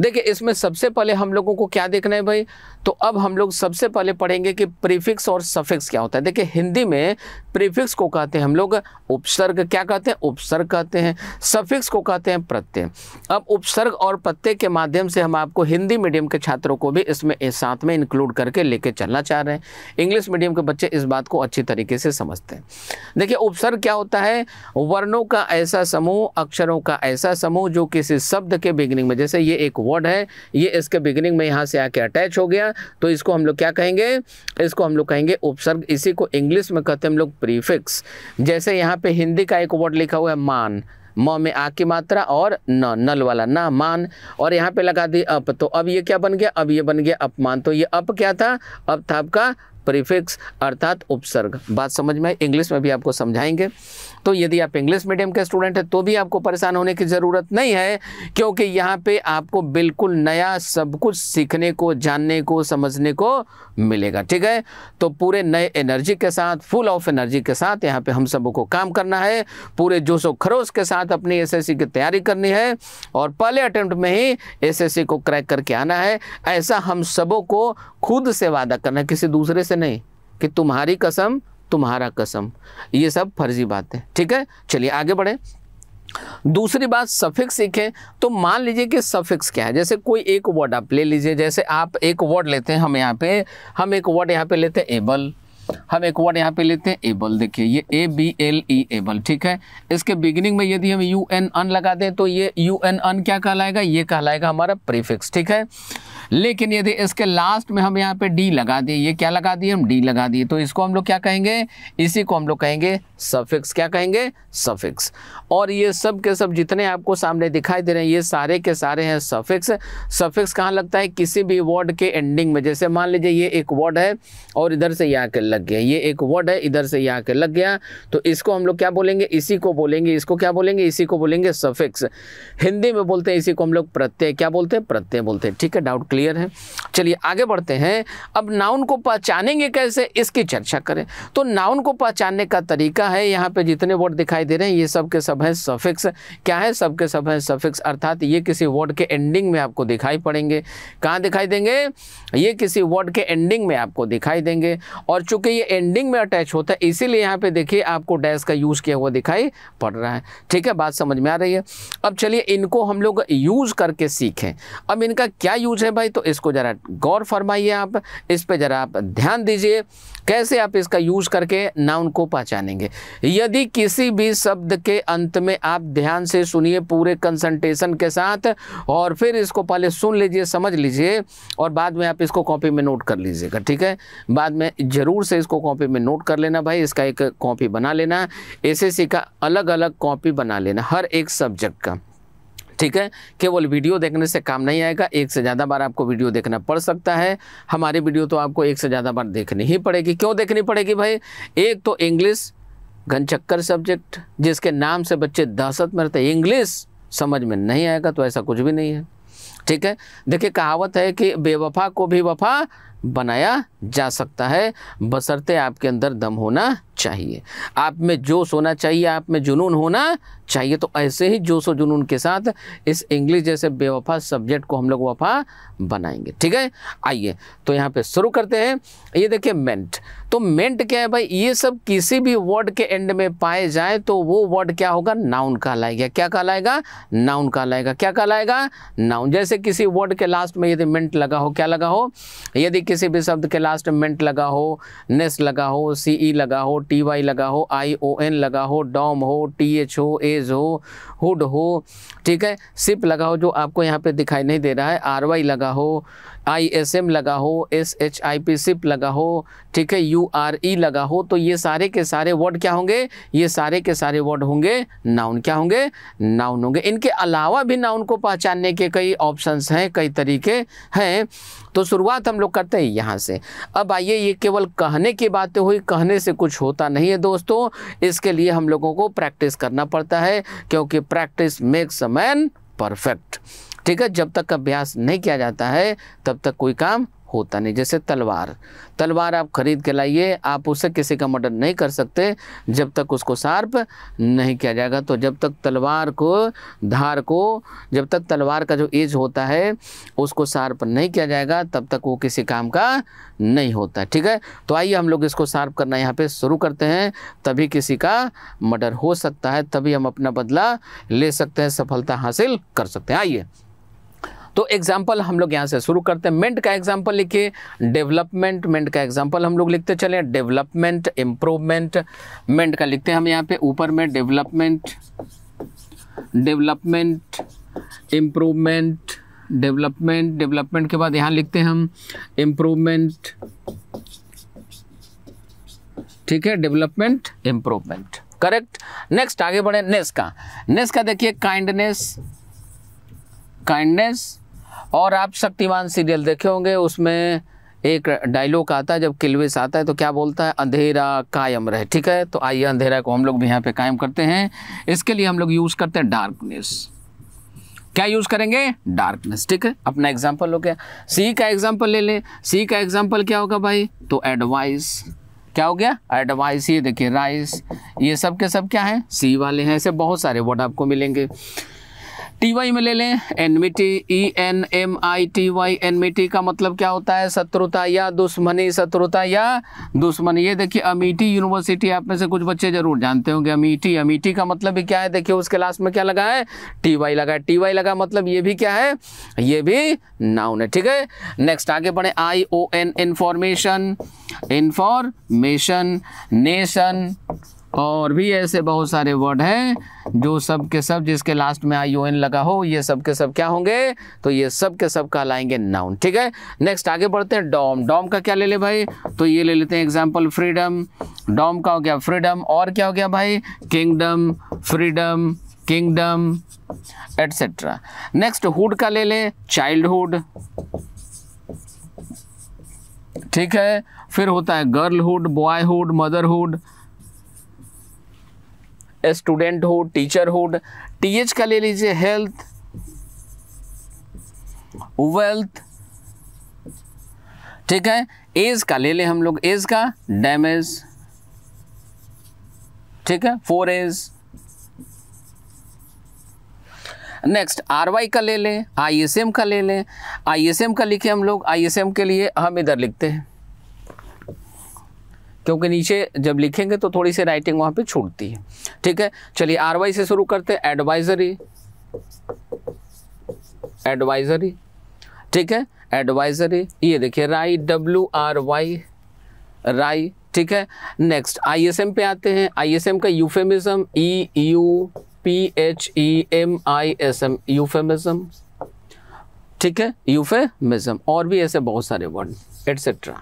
देखिए इसमें सबसे पहले हम लोगों को क्या देखना है भाई तो अब हम लोग सबसे पहले पढ़ेंगे कि प्रीफिक्स और सफिक्स क्या होता है देखिए हिंदी में प्रीफिक्स को कहते हैं हम लोग उपसर्ग क्या कहते हैं उपसर्ग कहते हैं सफिक्स को कहते हैं प्रत्यय अब उपसर्ग और प्रत्यय के माध्यम से हम आपको हिंदी मीडियम के छात्रों को भी इसमें इस साथ में इंक्लूड करके लेके चलना चाह रहे हैं इंग्लिश मीडियम के बच्चे इस बात को अच्छी तरीके से समझते हैं देखिए उपसर्ग क्या होता है वर्णों का ऐसा समूह अक्षरों का ऐसा समूह जो किसी शब्द के बिगिनिंग में जैसे ये एक वर्ड है ये इसके बिगिनिंग में यहाँ से आके अटैच हो गया तो इसको हम लोग क्या कहेंगे इसको हम लोग कहेंगे उपसर्ग इसी को इंग्लिश में कहते हैं हम लोग प्रीफिक्स जैसे यहाँ पे हिंदी का एक वर्ड लिखा हुआ है मान म में आ की मात्रा और न नल वाला ना मान और यहाँ पे लगा दी अप तो अब ये क्या बन गया अब ये बन गया अपमान तो ये अप क्या था अब था आपका प्रीफिक्स अर्थात उपसर्ग बात समझ में इंग्लिश में भी आपको समझाएंगे तो यदि आप इंग्लिश मीडियम के स्टूडेंट हैं तो भी आपको परेशान होने की ज़रूरत नहीं है क्योंकि यहाँ पे आपको बिल्कुल नया सब कुछ सीखने को जानने को समझने को मिलेगा ठीक है तो पूरे नए एनर्जी के साथ फुल ऑफ एनर्जी के साथ यहाँ पर हम सबको काम करना है पूरे जोश व खरोश के साथ अपनी एस की तैयारी करनी है और पहले अटैम्प्ट में ही एस को क्रैक करके आना है ऐसा हम सबों को खुद से वादा करना किसी दूसरे से नहीं कि तुम्हारी कसम तुम्हारा कसम ये सब फर्जी बात है ठीक है चलिए आगे बढ़े दूसरी बात सफिक्स सीखें तो मान लीजिए कि सफिक्स क्या है जैसे कोई एक वर्ड आप ले लीजिए जैसे आप एक वर्ड लेते हैं हम यहाँ पे हम एक वर्ड यहाँ पे लेते हैं एबल हम एक वर्ड यहाँ पे लेते हैं एबल देखिए ये A B L E able ठीक है इसके बिगिनिंग में यदि हम यू एन अन लगा दें तो ये यू एन अन क्या कहलाएगा ये कहलाएगा हमारा प्रीफिक्स ठीक है लेकिन यदि इसके लास्ट में हम यहाँ पे डी लगा दिए ये क्या लगा दिए हम डी लगा दिए तो इसको हम लोग क्या कहेंगे इसी को हम लोग कहेंगे सफिक्स क्या कहेंगे सफिक्स और ये सब के सब जितने आपको सामने दिखाई दे रहे हैं ये सारे के सारे हैं सफिक्स सफिक्स कहाँ लगता है किसी भी वर्ड के एंडिंग में जैसे मान लीजिए ये एक वर्ड है और इधर से यहाँ के लग गया ये एक वर्ड है इधर से यहाँ के लग गया तो इसको हम लोग क्या बोलेंगे इसी को बोलेंगे इसको क्या बोलेंगे इसी को बोलेंगे सफिक्स हिंदी में बोलते हैं इसी को हम लोग प्रत्यय क्या बोलते हैं प्रत्यय बोलते हैं ठीक है डाउट क्लियर क्लियर है चलिए आगे बढ़ते हैं अब नाउन को पहचानेंगे कैसे इसकी चर्चा करें तो नाउन को पहचानने का तरीका है यहाँ पे जितने वर्ड दिखाई दे रहे हैं ये सब के सब हैं सफिक्स क्या है सब के सब हैं सफिक्स अर्थात ये किसी वर्ड के एंडिंग में आपको दिखाई पड़ेंगे कहाँ दिखाई देंगे ये किसी वर्ड के एंडिंग में आपको दिखाई देंगे और चूंकि ये एंडिंग में अटैच होता है इसीलिए यहाँ पे देखिए आपको डैश का यूज़ किया हुआ दिखाई पड़ रहा है ठीक है बात समझ में आ रही है अब चलिए इनको हम लोग यूज़ करके सीखें अब इनका क्या यूज़ है भाई तो इसको ज़रा गौर फरमाइए आप इस पे ज़रा आप ध्यान दीजिए कैसे आप इसका यूज़ करके नाउन को पहचानेंगे यदि किसी भी शब्द के अंत में आप ध्यान से सुनिए पूरे कंसंट्रेशन के साथ और फिर इसको पहले सुन लीजिए समझ लीजिए और बाद में आप इसको कॉपी में नोट कर लीजिएगा ठीक है बाद में ज़रूर से इसको कॉपी में नोट कर लेना भाई इसका एक कॉपी बना लेना एस का अलग अलग कॉपी बना लेना हर एक सब्जेक्ट का ठीक है केवल वीडियो देखने से काम नहीं आएगा एक से ज़्यादा बार आपको वीडियो देखना पड़ सकता है हमारी वीडियो तो आपको एक से ज़्यादा बार देखनी ही पड़ेगी क्यों देखनी पड़ेगी भाई एक तो इंग्लिश घनचक्कर सब्जेक्ट जिसके नाम से बच्चे दहशत में रहते इंग्लिश समझ में नहीं आएगा तो ऐसा कुछ भी नहीं है ठीक है देखिए कहावत है कि बेवफा को भी वफा बनाया जा सकता है बसरते आपके अंदर दम होना चाहिए आप में जोश होना चाहिए आप में जुनून होना चाहिए तो ऐसे ही जोश और जुनून के साथ इस इंग्लिश जैसे बेवफा सब्जेक्ट को हम लोग वफा बनाएंगे ठीक है आइए तो यहाँ पे शुरू करते हैं ये देखिए मेंट तो मेंट क्या है भाई ये सब किसी भी वर्ड के एंड में पाए जाए तो वो वर्ड क्या होगा नाउन कहलाएगा क्या कहलाएगा नाउन कहलाएगा क्या कहलाएगा नाउन जैसे किसी वर्ड के लास्ट में यदि मेंट लगा हो क्या लगा हो यदि किसी भी शब्द के लास्ट मेंट लगा हो नेस लगा हो सी ई e लगा हो टी वाई लगा हो आई ओ एन लगा हो डॉम हो टी एच हो एज हो हुड हो ठीक है सिप लगा हो जो आपको यहाँ पे दिखाई नहीं दे रहा है आर वाई लगा हो आई एस एम लगा हो S H I P ship लगा हो ठीक है यू आर ई लगा हो तो ये सारे के सारे वर्ड क्या होंगे ये सारे के सारे वर्ड होंगे नाउन क्या होंगे नाउन होंगे इनके अलावा भी नाउन को पहचानने के कई ऑप्शंस हैं कई तरीके हैं तो शुरुआत हम लोग करते हैं यहाँ से अब आइए ये केवल कहने की बातें हुई कहने से कुछ होता नहीं है दोस्तों इसके लिए हम लोगों को प्रैक्टिस करना पड़ता है क्योंकि practice makes a man perfect ठीक है जब तक अभ्यास नहीं किया जाता है तब तक कोई काम होता नहीं जैसे तलवार तलवार आप खरीद के लाइए आप उससे किसी का मर्डर नहीं कर सकते जब तक उसको शार्प नहीं किया जाएगा तो जब तक तलवार को धार को जब तक तलवार का जो एज होता है उसको शार्प नहीं किया जाएगा तब तक वो किसी काम का नहीं होता ठीक है तो आइए हम लोग इसको शार्प करना यहाँ पे शुरू करते हैं तभी किसी का मर्डर हो सकता है तभी हम अपना बदला ले सकते हैं सफलता हासिल कर सकते हैं आइए तो एग्जाम्पल हम लोग यहाँ से शुरू करते हैं मेंट का एग्जाम्पल लिखिए डेवलपमेंट मेंट का एग्जाम्पल हम लोग लिखते चले डेवलपमेंट इम्प्रूवमेंट मेंट का लिखते हैं हम यहाँ पे ऊपर में development development improvement development development के बाद यहाँ लिखते हैं हम इम्प्रूवमेंट ठीक है डेवलपमेंट इम्प्रूवमेंट करेक्ट नेक्स्ट आगे बढ़े नेस का नेस का देखिए काइंडनेस काइंडनेस और आप शक्तिमान सीरियल देखे होंगे उसमें एक डायलॉग आता है जब किलविस आता है तो क्या बोलता है अंधेरा कायम रहे ठीक है तो आइए अंधेरा को हम लोग भी यहाँ पे कायम करते हैं इसके लिए हम लोग यूज़ करते हैं डार्कनेस क्या यूज़ करेंगे डार्कनेस ठीक है अपना एग्जाम्पल हो गया सी का एग्जाम्पल ले लें सी का एग्जाम्पल क्या होगा भाई तो एडवाइस क्या हो गया एडवाइस ये देखिए राइस ये सब के सब क्या है सी वाले हैं ऐसे बहुत सारे वर्ड आपको मिलेंगे टी वाई में ले लें enmity E N M I T Y enmity का मतलब क्या होता है शत्रुता या दुश्मनी शत्रुता या दुश्मनी ये देखिए अमीटी यूनिवर्सिटी आप में से कुछ बच्चे जरूर जानते होंगे अमीटी अमीटी का मतलब भी क्या है देखिए उसके लास्ट में क्या लगा है टी वाई लगा है टी वाई लगा मतलब ये भी क्या है ये भी नाउन है ठीक है नेक्स्ट आगे बढ़े I O N information information nation और भी ऐसे बहुत सारे वर्ड हैं जो सब के सब जिसके लास्ट में आई ओ एन लगा हो ये सब के सब क्या होंगे तो ये सब के सब कहलाएंगे नाउन ठीक है नेक्स्ट आगे बढ़ते हैं डॉम डॉम का क्या ले ले भाई तो ये ले लेते हैं एग्जाम्पल फ्रीडम डॉम का हो गया फ्रीडम और क्या हो गया भाई kingdom freedom kingdom etcetera next hood का ले लें चाइल्डहुड ठीक है फिर होता है गर्लहुड बॉयहुड मदरहुड स्टूडेंट हो टीचर हो टीएच का ले लीजिए हेल्थ वेल्थ ठीक है एज का ले ले हम लोग एज का डैमेज ठीक है for age next R Y का ले ले आई एस एम का ले लें आई एस एम का लिखे हम लोग आई एस एम के लिए हम इधर लिखते हैं क्योंकि नीचे जब लिखेंगे तो थोड़ी सी राइटिंग वहां पे छूटती है ठीक है चलिए आर वाई से शुरू करते हैं एडवाइजरी एडवाइजरी ठीक है एडवाइजरी ये देखिए राई डब्ल्यू आर वाई राई ठीक है नेक्स्ट आईएसएम पे आते हैं आईएसएम का euphemism E U P H E M I S M euphemism ठीक है यूफेमिज्म और भी ऐसे बहुत सारे वर्ड एटसेट्रा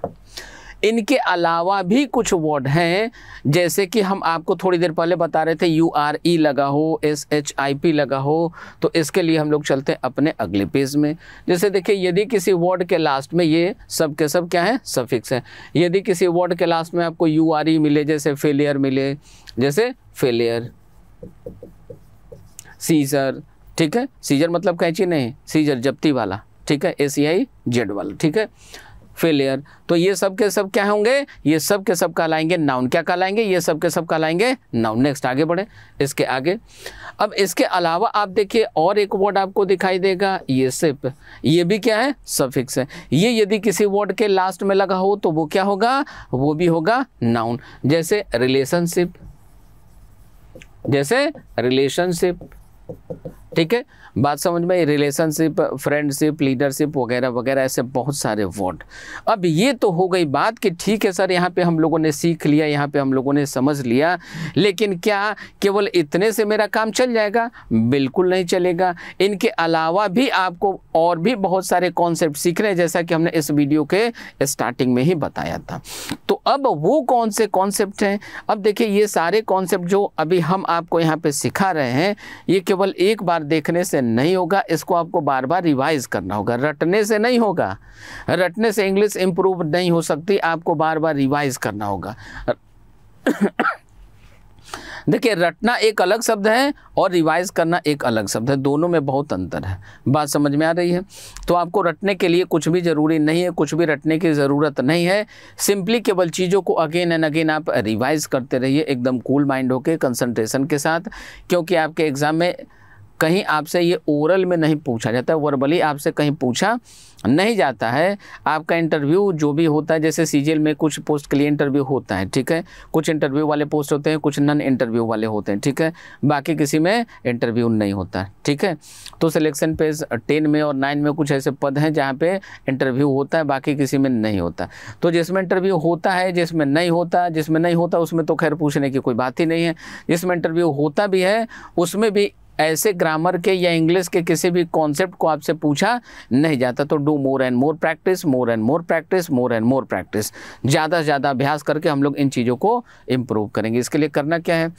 इनके अलावा भी कुछ वर्ड हैं जैसे कि हम आपको थोड़ी देर पहले बता रहे थे यू आर ई लगा हो एस एच आई पी लगा हो तो इसके लिए हम लोग चलते हैं अपने अगले पेज में जैसे देखिए यदि किसी वर्ड के लास्ट में ये सब के सब क्या है सफिक्स है यदि किसी वर्ड के लास्ट में आपको यू आर ई मिले जैसे फेलियर मिले जैसे फेलियर सीजर ठीक है सीजर मतलब कैंची नहीं सीजर जब्ती वाला ठीक है ए सी आई जेड वाला ठीक है फेलियर तो ये सब के सब क्या होंगे ये सब के सब कहलाएंगे नाउन क्या कहलाएंगे ये सब के सब कहलाएंगे नाउन नेक्स्ट आगे बढ़े इसके आगे अब इसके अलावा आप देखिए और एक वर्ड आपको दिखाई देगा ये सिप ये भी क्या है सफिक्स है ये यदि किसी वर्ड के लास्ट में लगा हो तो वो क्या होगा वो भी होगा नाउन जैसे रिलेशनशिप जैसे रिलेशनशिप ठीक है बात समझ में रिलेशनशिप फ्रेंडशिप लीडरशिप वगैरह वगैरह ऐसे बहुत सारे वर्ड अब ये तो हो गई बात कि ठीक है सर यहाँ पे हम लोगों ने सीख लिया यहाँ पे हम लोगों ने समझ लिया लेकिन क्या केवल इतने से मेरा काम चल जाएगा बिल्कुल नहीं चलेगा इनके अलावा भी आपको और भी बहुत सारे कॉन्सेप्ट सीख रहे हैं जैसा कि हमने इस वीडियो के स्टार्टिंग में ही बताया था तो अब वो कौन से कॉन्सेप्ट हैं अब देखिए ये सारे कॉन्सेप्ट जो अभी हम आपको यहाँ पर सिखा रहे हैं ये केवल एक बार बार देखने से नहीं होगा इसको आपको बार बार रिवाइज करना होगा रटने से नहीं होगा रटने से इंग्लिश इम्प्रूव नहीं हो सकती आपको बार बार रिवाइज करना होगा देखिए रटना एक अलग शब्द है और रिवाइज करना एक अलग शब्द है दोनों में बहुत अंतर है बात समझ में आ रही है तो आपको रटने के लिए कुछ भी ज़रूरी नहीं है कुछ भी रटने की ज़रूरत नहीं है सिंपली केवल चीज़ों को अगेन एंड अगेन आप रिवाइज करते रहिए एकदम कूल माइंड होके कंसंट्रेशन के साथ क्योंकि आपके एग्ज़ाम में कहीं आपसे ये ओरल में नहीं पूछा जाता है वर्बली आपसे कहीं पूछा नहीं जाता है आपका इंटरव्यू जो भी होता है जैसे सी में कुछ पोस्ट के लिए इंटरव्यू होता है ठीक है कुछ इंटरव्यू वाले पोस्ट होते हैं कुछ नन इंटरव्यू वाले होते हैं ठीक है बाकी किसी में इंटरव्यू नहीं होता है ठीक है तो सिलेक्शन पेज टेन में और नाइन में कुछ ऐसे पद हैं जहाँ पर इंटरव्यू होता है बाकी किसी में नहीं होता तो जिसमें इंटरव्यू होता है जिसमें नहीं होता जिसमें नहीं होता उसमें तो खैर पूछने की कोई बात ही नहीं है जिसमें इंटरव्यू होता भी है उसमें भी ऐसे ग्रामर के या इंग्लिश के किसी भी कॉन्सेप्ट को आपसे पूछा नहीं जाता तो do more and more practice more and more practice more and more practice ज़्यादा से ज़्यादा अभ्यास करके हम लोग इन चीज़ों को इम्प्रूव करेंगे इसके लिए करना क्या है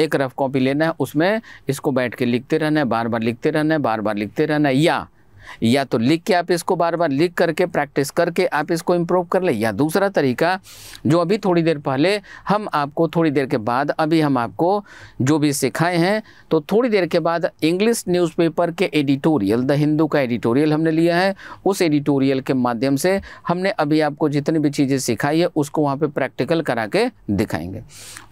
एक रफ कॉपी लेना है उसमें इसको बैठ के लिखते रहना है बार बार लिखते रहना है बार बार लिखते रहना है या या तो लिख के आप इसको बार बार लिख करके प्रैक्टिस करके आप इसको इम्प्रूव कर ले या दूसरा तरीका जो अभी थोड़ी देर पहले हम आपको थोड़ी देर के बाद अभी हम आपको जो भी सिखाए हैं तो थोड़ी देर के बाद इंग्लिश न्यूज़पेपर के एडिटोरियल द हिंदू का एडिटोरियल हमने लिया है उस एडिटोरियल के माध्यम से हमने अभी आपको जितनी भी चीज़ें सिखाई है उसको वहाँ पर प्रैक्टिकल करा के दिखाएंगे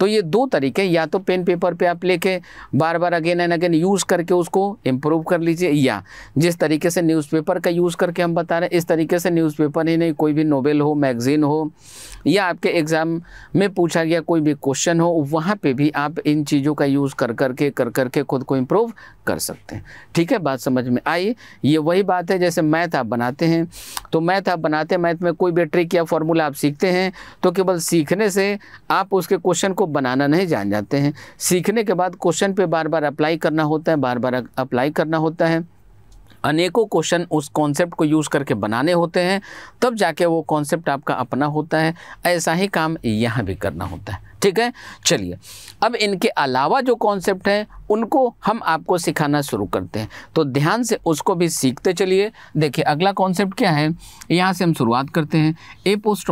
तो ये दो तरीके या तो पेन पेपर पे आप लेके बार बार अगेन एंड अगेन यूज़ करके उसको इम्प्रूव कर लीजिए या जिस तरीके से न्यूज़पेपर का यूज़ करके हम बता रहे हैं इस तरीके से न्यूज़पेपर ही नहीं कोई भी नोबेल हो मैगज़ीन हो या आपके एग्ज़ाम में पूछा गया कोई भी क्वेश्चन हो वहाँ पे भी आप इन चीज़ों का यूज़ कर करके कर करके खुद को इम्प्रूव कर सकते हैं ठीक है बात समझ में आई ये वही बात है जैसे मैथ आप बनाते हैं तो मैथ आप बनाते हैं मैथ में कोई भी ट्रिक या फॉर्मूला आप सीखते हैं तो केवल सीखने से आप उसके क्वेश्चन को बनाना नहीं जान जाते हैं सीखने के बाद क्वेश्चन पर बार बार अप्लाई करना होता है बार बार अप्लाई करना होता है अनेकों क्वेश्चन उस कॉन्सेप्ट को यूज़ करके बनाने होते हैं तब जाके वो कॉन्सेप्ट आपका अपना होता है ऐसा ही काम यहाँ भी करना होता है ठीक है चलिए अब इनके अलावा जो कॉन्सेप्ट हैं उनको हम आपको सिखाना शुरू करते हैं तो ध्यान से उसको भी सीखते चलिए देखिए अगला कॉन्सेप्ट क्या है यहाँ से हम शुरुआत करते हैं A A post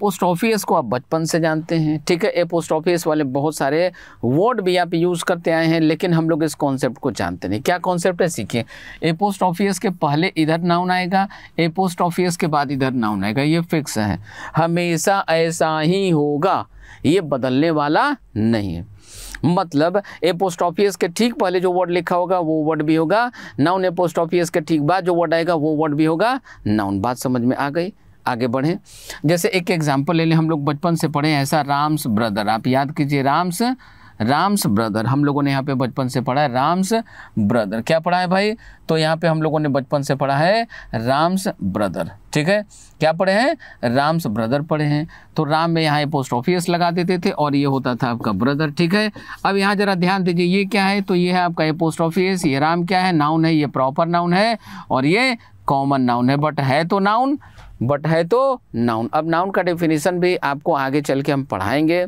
post office को आप बचपन से जानते हैं ठीक है ए पोस्ट ऑफिस वाले बहुत सारे वर्ड भी आप यूज़ करते आए हैं लेकिन हम लोग इस कॉन्सेप्ट को जानते नहीं क्या कॉन्सेप्ट है सीखिए ए पोस्ट ऑफियस के पहले इधर नाउन आएगा ए पोस्ट ऑफियस के बाद इधर नाउन आएगा ये फिक्स है हमेशा ऐसा ही होगा ये बदलने वाला नहीं है मतलब ऑफिस के ठीक पहले जो वर्ड लिखा होगा वो वर्ड भी होगा नाउन ऑफिस के ठीक बाद जो वर्ड आएगा वो वर्ड भी होगा नाउन बात समझ में आ गई आगे बढ़े जैसे एक एग्जाम्पल ले लें हम लोग बचपन से पढ़े ऐसा राम्स ब्रदर आप याद कीजिए राम्स राम्स ब्रदर हम लोगों ने यहाँ पे बचपन से पढ़ा है राम्स ब्रदर क्या पढ़ा है भाई तो यहाँ पे हम लोगों ने बचपन से पढ़ा है राम्स ब्रदर ठीक है क्या पढ़े हैं राम्स ब्रदर पढ़े हैं तो राम में यहाँ पोस्ट ऑफिस लगा देते थे और ये होता था आपका ब्रदर ठीक है अब यहाँ ज़रा ध्यान दीजिए ये क्या है तो ये है आपका ये पोस्ट ऑफिस ये राम क्या है नाउन है ये प्रॉपर नाउन है और ये कॉमन नाउन है बट है तो नाउन बट है तो नाउन अब नाउन का डेफिनेशन भी आपको आगे चल के हम पढ़ाएंगे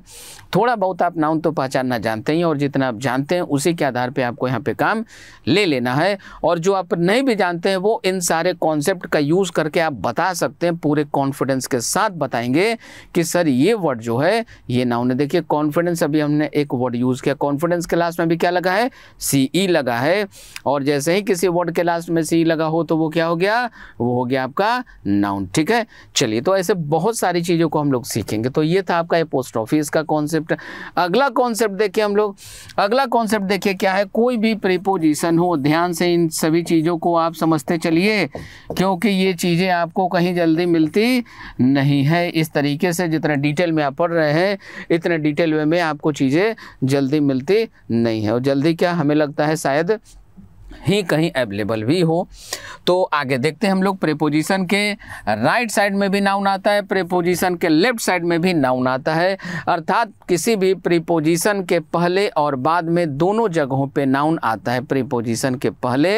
थोड़ा बहुत आप नाउन तो पहचानना जानते ही और जितना आप जानते हैं उसी के आधार पे आपको यहाँ पे काम ले लेना है और जो आप नहीं भी जानते हैं वो इन सारे कॉन्सेप्ट का यूज़ करके आप बता सकते हैं पूरे कॉन्फिडेंस के साथ बताएंगे कि सर ये वर्ड जो है ये नाउन है देखिए कॉन्फिडेंस अभी हमने एक वर्ड यूज़ किया कॉन्फिडेंस के लास्ट में भी क्या लगा है सी ई e लगा है और जैसे ही किसी वर्ड के लास्ट में सी लगा हो तो वो क्या हो गया वो हो गया आपका नाउन ठीक है चलिए तो ऐसे बहुत सारी चीज़ों को हम लोग सीखेंगे तो ये था आपका ये पोस्ट ऑफिस का कॉन्सेप्ट अगला कॉन्सेप्ट देखिए हम लोग अगला कॉन्सेप्ट देखिए क्या है कोई भी प्रीपोजिशन हो ध्यान से इन सभी चीज़ों को आप समझते चलिए क्योंकि ये चीज़ें आपको कहीं जल्दी मिलती नहीं है इस तरीके से जितना डिटेल में आप पढ़ रहे हैं इतने डिटेल में आपको चीज़ें जल्दी मिलती नहीं है और जल्दी क्या हमें लगता है शायद ही कहीं अवेलेबल भी हो तो आगे देखते हैं हम लोग प्रेपोजिशन के राइट साइड में भी नाउन आता है प्रेपोजिशन के लेफ्ट साइड में भी नाउन आता है अर्थात किसी भी प्रीपोजिशन के पहले और बाद में दोनों जगहों पे नाउन आता है प्रीपोजिशन के पहले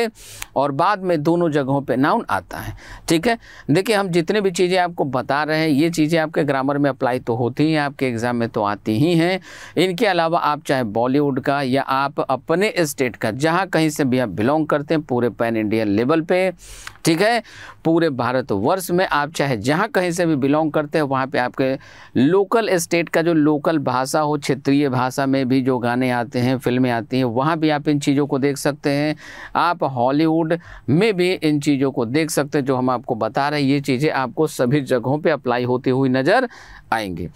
और बाद में दोनों जगहों पे नाउन आता है ठीक है देखिए हम जितने भी चीज़ें आपको बता रहे हैं ये चीज़ें आपके ग्रामर में अप्लाई तो होती हैं आपके एग्ज़ाम में तो आती ही हैं इनके अलावा आप चाहे बॉलीवुड का या आप अपने स्टेट का जहाँ कहीं से भी आप बिलोंग करते हैं पूरे पैन इंडियन लेवल पे ठीक है पूरे भारतवर्ष में आप चाहे जहाँ कहीं से भी बिलोंग करते हैं वहाँ पे आपके लोकल स्टेट का जो लोकल भाषा हो क्षेत्रीय भाषा में भी जो गाने आते हैं फिल्में आती हैं वहाँ भी आप इन चीज़ों को देख सकते हैं आप हॉलीवुड में भी इन चीज़ों को देख सकते हैं जो हम आपको बता रहे हैं ये चीज़ें आपको सभी जगहों पर अप्लाई होती हुई नज़र आएंगे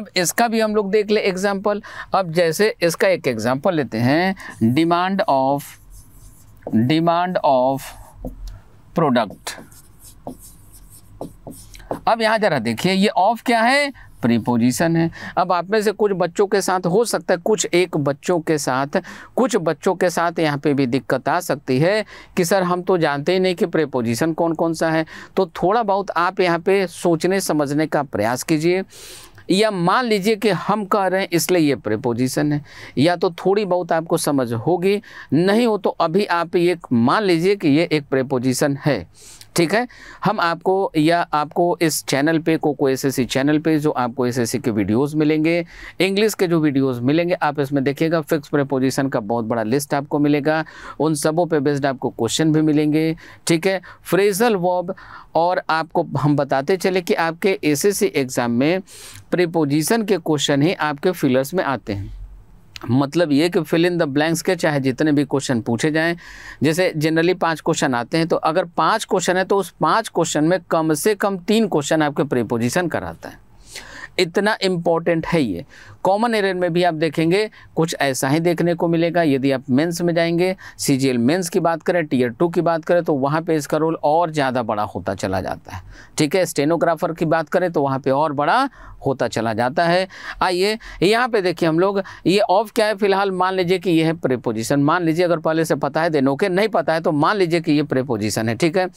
अब इसका भी हम लोग देख ले एग्ज़ाम्पल अब जैसे इसका एक एग्ज़ाम्पल लेते हैं demand of demand of product अब यहां ज़रा देखिए ये ऑफ क्या है प्रीपोजिशन है अब आप में से कुछ बच्चों के साथ हो सकता है कुछ एक बच्चों के साथ कुछ बच्चों के साथ यहाँ पे भी दिक्कत आ सकती है कि सर हम तो जानते ही नहीं कि प्रीपोजिशन कौन कौन सा है तो थोड़ा बहुत आप यहाँ पे सोचने समझने का प्रयास कीजिए या मान लीजिए कि हम कह रहे हैं इसलिए ये प्रिपोजिशन है या तो थोड़ी बहुत आपको समझ होगी नहीं हो तो अभी आप ये मान लीजिए कि ये एक प्रिपोजिशन है ठीक है हम आपको या आपको इस चैनल पे कोको एसएससी चैनल पे जो आपको एसएससी के वीडियोस मिलेंगे इंग्लिश के जो वीडियोस मिलेंगे आप इसमें देखिएगा फिक्स प्रपोजिशन का बहुत बड़ा लिस्ट आपको मिलेगा उन सबों पे बेस्ड आपको क्वेश्चन भी मिलेंगे ठीक है फ्रेजल वॉब और आपको हम बताते चले कि आपके एस एग्ज़ाम में प्रिपोजिशन के क्वेश्चन ही आपके फिलर्स में आते हैं मतलब ये कि फिल इन द ब्लैंक्स के चाहे जितने भी क्वेश्चन पूछे जाएं जैसे जनरली पांच क्वेश्चन आते हैं तो अगर पांच क्वेश्चन है तो उस पांच क्वेश्चन में कम से कम तीन क्वेश्चन आपके प्रीपोजिशन कराता है इतना इम्पॉर्टेंट है ये कॉमन एरियर में भी आप देखेंगे कुछ ऐसा ही देखने को मिलेगा यदि आप मेंस में जाएंगे सी जी मेंस की बात करें टीयर टू की बात करें तो वहाँ पे इसका रोल और ज़्यादा बड़ा होता चला जाता है ठीक है स्टेनोग्राफर की बात करें तो वहाँ पर और बड़ा होता चला जाता है आइए यहाँ पर देखिए हम लोग ये ऑफ क्या है फिलहाल मान लीजिए कि ये है प्रेपोजिशन मान लीजिए अगर पहले से पता है देन ओके नहीं पता है तो मान लीजिए कि ये प्रेपोजिशन है ठीक है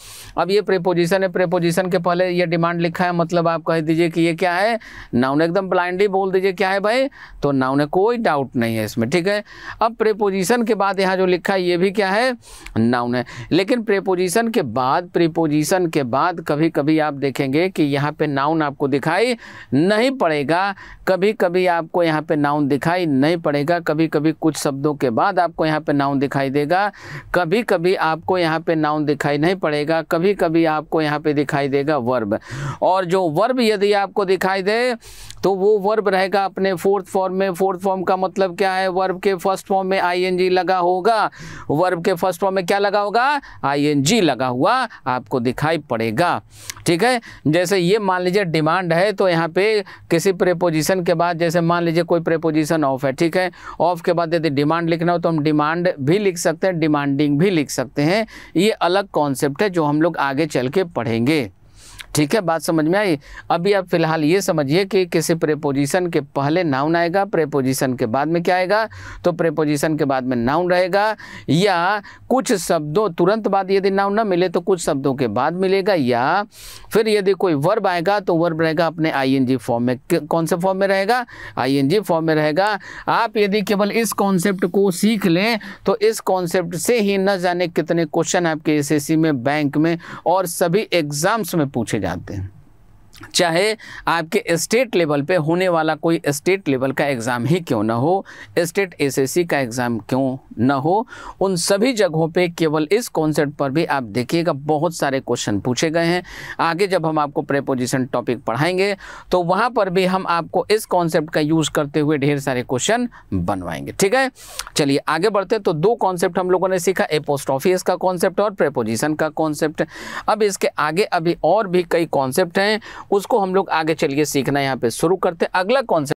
अब ये प्रेपोजिशन है प्रेपोजिशन के पहले ये डिमांड लिखा है मतलब आप कह दीजिए कि ये क्या है नाउन एकदम ब्लाइंडली बोल दीजिए क्या है भाई है तो ना उन्हें कोई डाउट नहीं है इसमें ठीक है अब प्रेपोजिशन के बाद यहाँ जो लिखा है ये भी क्या है ना उन्हें लेकिन प्रेपोजिशन के बाद प्रीपोजिशन के बाद कभी कभी आप देखेंगे कि यहाँ पे नाउन आपको दिखाई नहीं पड़ेगा कभी कभी आपको यहाँ पे नाउन दिखाई नहीं पड़ेगा कभी कभी कुछ शब्दों के बाद आपको यहाँ पे नाउन दिखाई देगा कभी कभी आपको यहाँ पे नाउन दिखाई नहीं पड़ेगा कभी कभी आपको यहाँ पे दिखाई देगा वर्ब और जो वर्ब यदि आपको दिखाई दे तो वो वर्ब रहेगा अपने फुल फोर्थ फॉर्म में फोर्थ फॉर्म का मतलब क्या है वर्ब के फर्स्ट फॉर्म में आईएनजी लगा होगा वर्ब के फर्स्ट फॉर्म में क्या लगा होगा आईएनजी लगा हुआ आपको दिखाई पड़ेगा ठीक है जैसे ये मान लीजिए डिमांड है तो यहाँ पे किसी प्रेपोजिशन के बाद जैसे मान लीजिए कोई प्रेपोजिशन ऑफ है ठीक है ऑफ के बाद यदि डिमांड लिखना हो तो हम डिमांड भी लिख सकते हैं डिमांडिंग भी लिख सकते हैं ये अलग कॉन्सेप्ट है जो हम लोग आगे चल के पढ़ेंगे ठीक है बात समझ में आई अभी आप फिलहाल ये समझिए कि किसी प्रेपोजिशन के पहले नाउन आएगा प्रेपोजिशन के बाद में क्या आएगा तो प्रेपोजिशन के बाद में नाउन रहेगा या कुछ शब्दों तुरंत बाद यदि नाउन ना मिले तो कुछ शब्दों के बाद मिलेगा या फिर यदि कोई वर्ब आएगा तो वर्ब रहेगा अपने आई फॉर्म में कौन से फॉर्म में रहेगा आई फॉर्म में रहेगा आप यदि केवल इस कॉन्सेप्ट को सीख लें तो इस कॉन्सेप्ट से ही न जाने कितने क्वेश्चन आपके एस में बैंक में और सभी एग्जाम्स में पूछे जाए जाते हैं चाहे आपके स्टेट लेवल पे होने वाला कोई स्टेट लेवल का एग्ज़ाम ही क्यों ना हो स्टेट एसएससी का एग्ज़ाम क्यों ना हो उन सभी जगहों पे केवल इस कॉन्सेप्ट पर भी आप देखिएगा बहुत सारे क्वेश्चन पूछे गए हैं आगे जब हम आपको प्रेपोजिशन टॉपिक पढ़ाएंगे तो वहाँ पर भी हम आपको इस कॉन्सेप्ट का यूज़ करते हुए ढेर सारे क्वेश्चन बनवाएंगे ठीक है चलिए आगे बढ़ते तो दो कॉन्सेप्ट हम लोगों ने सीखा ऑफिस का कॉन्सेप्ट और प्रेपोजिशन का कॉन्सेप्ट अब इसके आगे अभी और भी कई कॉन्सेप्ट हैं उसको हम लोग आगे चलिए सीखना यहाँ पे शुरू करते हैं अगला कॉन्सेप्ट